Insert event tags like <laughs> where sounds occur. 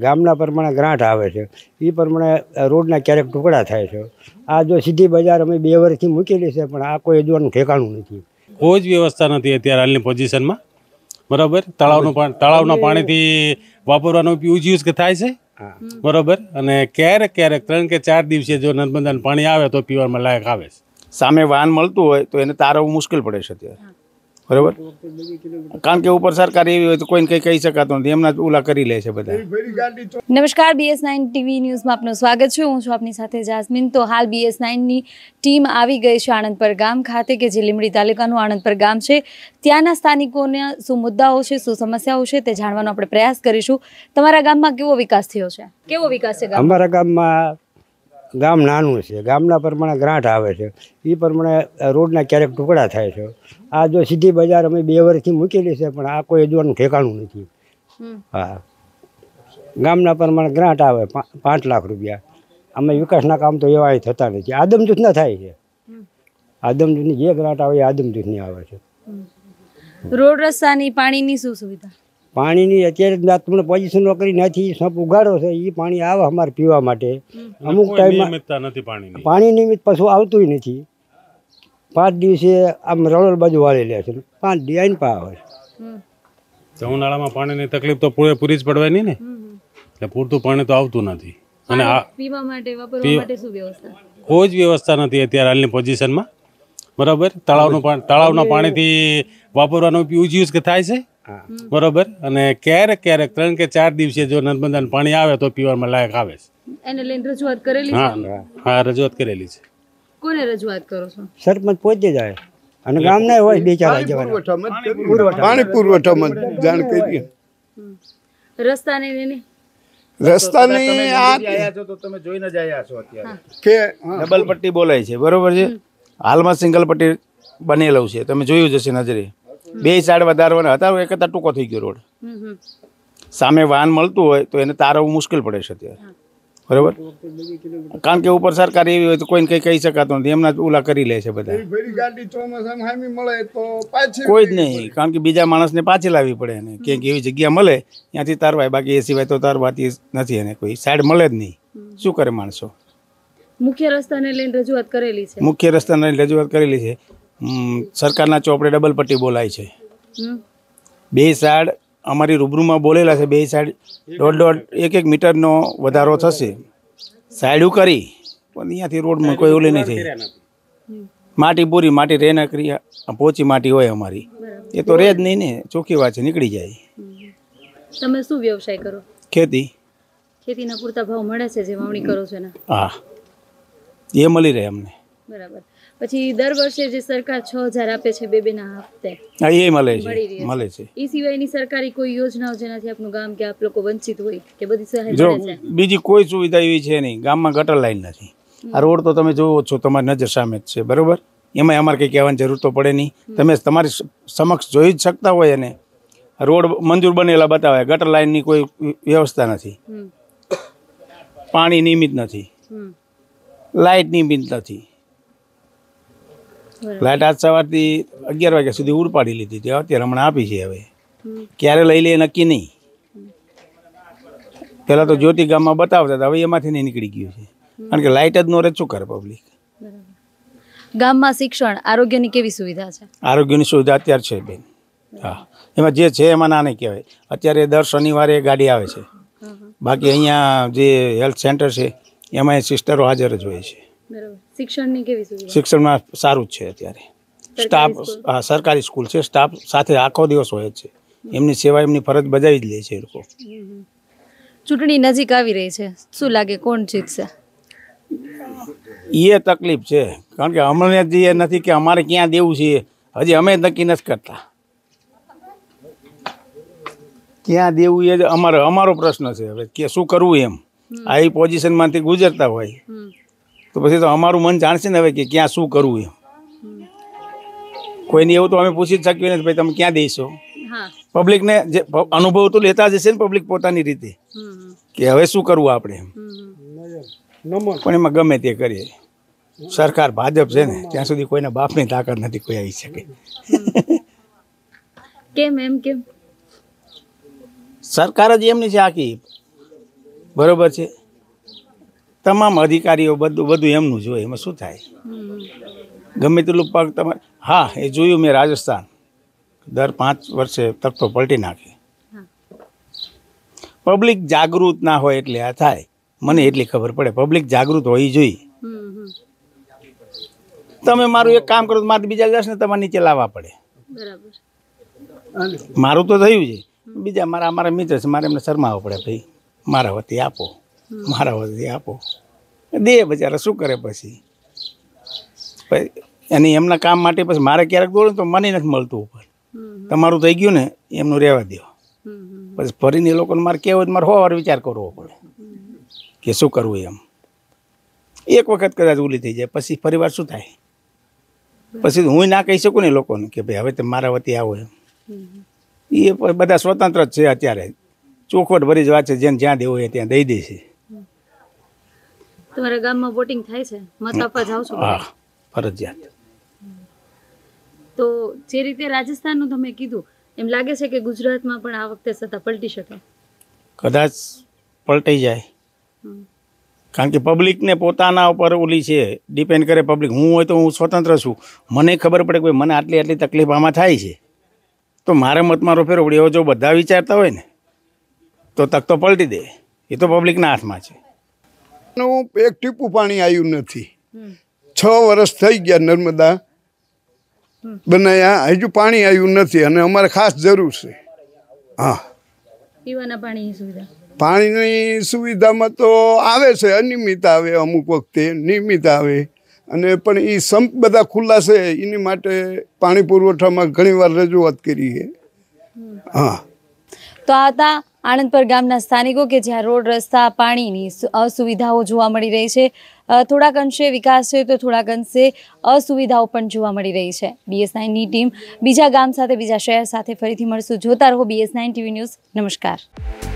ગામના પ્રમાણે ગ્રાન્ટ આવે છે એ પ્રમાણે રોડના ક્યારેક ટુકડા થાય છે આ જો સીધી બજાર અમે બે વર્ષથી મૂકેલી છે પણ આ કોઈ જોવાનું ઠેકાણું નથી કોઈ જ વ્યવસ્થા નથી અત્યારે હાલની પોઝિશનમાં બરાબર તળાવનું પાણી તળાવના પાણીથી વાપરવાનો યુઝ યુઝ થાય છે બરાબર અને ક્યારેક ક્યારેક ત્રણ કે ચાર દિવસે જો નર્મદાનું પાણી આવે તો પીવામાં લાયક આવે છે સામે વાહન મળતું હોય તો એને તારવવું મુશ્કેલ પડે છે અત્યારે બરાબર કારણ કે ઉપર સરકાર એવી હોય તો કોઈને કંઈ કહી શકાતું નથી એમના ઓલા કરી લે છે બધા નમસ્કાર બીએસ નાઇન ટીવી ન્યૂઝમાં આપનું સ્વાગત છે હું છું આપની સાથે જાસ્મીન તો હાલ બીએસ નાઇનની ટીમ આવી ગઈ છે આણંદપર ગામ ખાતે કે જે લીમડી તાલુકાનું આણંદપર ગામ છે ત્યાંના સ્થાનિકોના શું મુદ્દાઓ છે શું સમસ્યાઓ છે તે જાણવાનો આપણે પ્રયાસ કરીશું તમારા ગામમાં કેવો વિકાસ થયો છે કેવો વિકાસ છે અમારા ગામમાં ગામ નાનું છે ગામના પ્રમાણે ગ્રાન્ટ આવે છે એ પ્રમાણે રોડના ક્યારેક ટુકડા થાય છે આ જો સીધી બજાર અમે બે વર્ષથી મૂકેલી છે પણ આ કોઈ જોવાનું ઠેકાણું નથી હા ગામના પ્રમાણે ગ્રાન્ટ આવે પાંચ લાખ રૂપિયા અમે વિકાસના કામ તો એવા થતા નથી આદમજૂથના થાય છે આદમજૂથની જે ગ્રાન્ટ આવે એ આદમજૂથની આવે છે રોડ રસ્તાની પાણીની શું સુવિધા પાણીની અત્યારે તમને પોઝિશન નોકરી નથી સપ ઉગાડો છે એ પાણી આવે અમારે પીવા માટે અમુક ટાઈમમાં પાણી નિમિત્ત પશુ આવતું નથી પાંચ દિવસે આમ રળોલ બાજુ વાળી લે છે પાંચ દી આવીને પા આવે છે ઉનાળામાં પાણીની તકલીફ તો પૂરેપૂરી જ પડવાની ને એટલે પૂરતું પાણી તો આવતું નથી અને આ પીવા માટે વાપરવા માટે શું વ્યવસ્થા કોઈ જ વ્યવસ્થા નથી અત્યારે હાલની પોઝિશનમાં બરાબર તળાવનું પાણી તળાવના પાણીથી વાપરવાનો યુઝ યુઝ થાય છે બરોબર અને ક્યારેક ક્યારેક ત્રણ કે ચાર દિવસે જો નર્મદાનું પાણી આવે તો પીવામાં લાયક આવે છે એને લઈને રજૂઆત કરેલી હા હા રજૂઆત કરેલી છે કોને રજૂઆત કરો છો સરપંચ પોતે જ આવે અને ગામના હોય બે ચાર પાણી પુરવઠામાં જાણ કરી રસ્તાની નહીં રસ્તાની આ તો તમે જોઈને જ આવ્યા છો અત્યારે કે ડબલ પટ્ટી બોલાય છે બરોબર છે હાલમાં સિંગલ પટ્ટી બનેલું છે તમે જોયું જશે નજરે બે સાઈડ વધારવાના હતા એક ટૂંકો થઈ ગયો રોડ સામે વાહન મળતું હોય તો એને તારવવું મુશ્કેલ પડે છે અત્યારે બરોબર કારણ કે ઉપર સરકાર એવી હોય તો કોઈને કઈ કહી શકાતું નથી એમના ઓલા કરી લે છે બધા કોઈ જ નહીં કારણ કે બીજા માણસને પાછી લાવી પડે એને ક્યાંક એવી જગ્યા મળે ત્યાંથી તારવાય બાકી એ સિવાય તો તારવાતી નથી એને કોઈ સાઈડ મળે જ નહીં શું કરે માણસો મુખ્ય રસ્તાને લઈને રજૂઆત કરેલી છે મુખ્ય રસ્તાને રજૂઆત કરેલી છે સરકારના ચોપડે ડબલ પટ્ટી બોલાય છે બે સાઈડ અમારી રૂબરૂમાં બોલેલા છે બે સાઈડ દોઢ દોઢ એક એક મીટરનો વધારો થશે સાઈડું કરી પણ અહીંયાથી રોડમાં કોઈ ઓલી નહીં થઈ માટી પૂરી માટી રે ના કરી પોચી માટી હોય અમારી એ તો રહે જ નહીં ને ચોખ્ખી વાત છે નીકળી જાય તમે શું વ્યવસાય કરો ખેતી ખેતીના પૂરતા ભાવ મળે છે જે વાવણી કરો છો ને હા એ મળી રહે અમને બરાબર પછી દર વર્ષે જે સરકાર છ હજાર આપે છે બે બેના હપ્તે એ મળે છે મળે છે એ સિવાયની સરકારી કોઈ યોજનાઓ જેનાથી આપનું ગામ કે આપ લોકો વંચિત હોય કે બધી સહાય જો બીજી કોઈ સુવિધા એવી છે નહીં ગામમાં ગટર લાઈન નથી આ રોડ તો તમે જોવો છો તમારી નજર સામે જ છે બરોબર એમાં અમારે કંઈ કહેવાની જરૂર તો પડે નહીં તમે તમારી સમક્ષ જોઈ જ શકતા હોય અને રોડ મંજૂર બનેલા બતાવે ગટર લાઇનની કોઈ વ્યવસ્થા નથી પાણી નિયમિત નથી લાઇટ નિયમિત નથી લાઇટ આજ સવારથી અગિયાર વાગ્યા સુધી ઉડપાડી લીધી હતી અત્યારે હમણાં આપી છે હવે ક્યારે લઈ લે નક્કી નહીં પહેલાં તો જ્યોતિ ગામમાં બતાવતા હતા હવે એમાંથી નહીં નીકળી ગયું છે કારણ કે લાઇટ જ નો રહે શું કરે પબ્લિક ગામમાં શિક્ષણ આરોગ્યની કેવી સુવિધા છે આરોગ્યની સુવિધા અત્યારે છે બેન હા એમાં જે છે એમાં ના નહીં કહેવાય અત્યારે દર શનિવારે ગાડી આવે છે બાકી અહીંયા જે હેલ્થ સેન્ટર છે એમાં સિસ્ટરો હાજર જ હોય છે શિક્ષણમાં સારું જ છે અત્યારે સ્ટાફ સરકારી સ્કૂલ છે સ્ટાફ સાથે આખો દિવસ હોય છે એમની સેવા એમની ફરજ બજાવી જ લે છે એ લોકો ચૂંટણી નજીક આવી રહી છે શું લાગે કોણ જીતશે એ તકલીફ છે કારણ કે અમને જ એ નથી કે અમારે ક્યાં દેવું છે હજી અમે નક્કી નથી કરતા ક્યાં દેવું એ જ અમારો અમારો પ્રશ્ન છે હવે કે શું કરવું એમ આ પોઝિશનમાંથી ગુજરતા હોય તો પછી તો અમારું મન જાણશે ને હવે કે ક્યાં શું કરવું એમ કોઈને એવું તો અમે પૂછી જ શકીએ નથી ભાઈ તમે ક્યાં દેશો પબ્લિકને જે અનુભવ તો લેતા જ હશે ને પબ્લિક પોતાની રીતે કે હવે શું કરવું આપણે પણ એમાં ગમે તે કરીએ સરકાર ભાજપ છે ને ત્યાં સુધી કોઈના બાપની તાકાત નથી કોઈ આવી શકે <laughs> કેમ એમ કેમ સરકાર જ એમની છે આખી બરોબર છે તમામ અધિકારીઓ બધું બધું એમનું જોઈએ એમાં શું થાય ગમે તેટલું પગ તમારે હા એ જોયું મેં રાજસ્થાન દર પાંચ વર્ષે તખતો પલટી નાખે પબ્લિક જાગૃત ના હોય એટલે આ થાય મને એટલી ખબર પડે પબ્લિક જાગૃત હોવી જોઈએ તમે મારું એક કામ કરો તો મારે બીજા ને તમારે નીચે લાવવા પડે મારું તો થયું છે બીજા મારા અમારા મિત્ર છે મારે એમને શરમાવવો પડે ભાઈ મારા વતી આપો મારા વતી આપો દે બચારા શું કરે પછી એની એમના કામ માટે પછી મારે ક્યારેક દોડું તો મને નથી મળતું ઉપર તમારું થઈ ગયું ને એમનું રહેવા દો પછી ફરીને એ લોકોને મારે કહેવું મારે હોવાર વિચાર કરવો પડે કે શું કરવું એમ એક વખત કદાચ ઉલી થઈ જાય પછી ફરી વાર શું થાય પછી હું ના કહી શકું ને લોકોને કે ભાઈ હવે તમે મારા વતી આવો એમ એ બધા સ્વતંત્ર જ છે અત્યારે ચોખવટ ભરી જ વાત છે જેને જ્યાં દેવું હોય ત્યાં દઈ દે છે તમારા ગામમાં વોટિંગ થાય છે મત આપવા જાવ છો હા ફરજિયાત તો જે રીતે રાજસ્થાનનું તમે કીધું એમ લાગે છે કે ગુજરાતમાં પણ આ વખતે સત્તા પલટી શકે કદાચ પલટાઈ જાય કારણ કે પબ્લિકને પોતાના ઉપર ઓલી છે ડિપેન્ડ કરે પબ્લિક હું હોય તો હું સ્વતંત્ર છું મને ખબર પડે કે ભાઈ મને આટલી આટલી તકલીફ આમાં થાય છે તો મારા મતમાં રોફેર ઓળ્યો જો બધા વિચારતા હોય ને તો તક તો પલટી દે એ તો પબ્લિકના હાથમાં છે નું એક ટીપું પાણી આવ્યું નથી છ વર્ષ થઈ ગયા નર્મદા બનાયા હજુ પાણી આવ્યું નથી અને અમારે ખાસ જરૂર છે હા પીવાના પાણીની સુવિધામાં તો આવે છે અનિયમિત આવે અમુક વખતે નિયમિત આવે અને પણ એ સંપ બધા ખુલ્લા છે એની માટે પાણી પુરવઠામાં ઘણીવાર રજૂઆત કરી છે હા તો આ હતા આણંદપર ગામના સ્થાનિકો કે જ્યાં રોડ રસ્તા પાણીની અસુવિધાઓ જોવા મળી રહી છે થોડાક અંશે વિકાસ છે તો થોડાક અંશે અસુવિધાઓ પણ જોવા મળી રહી છે બીએસ નાઇનની ટીમ બીજા ગામ સાથે બીજા શહેર સાથે ફરીથી મળશું જોતા રહો બીએસ નાઇન ટીવી ન્યૂઝ નમસ્કાર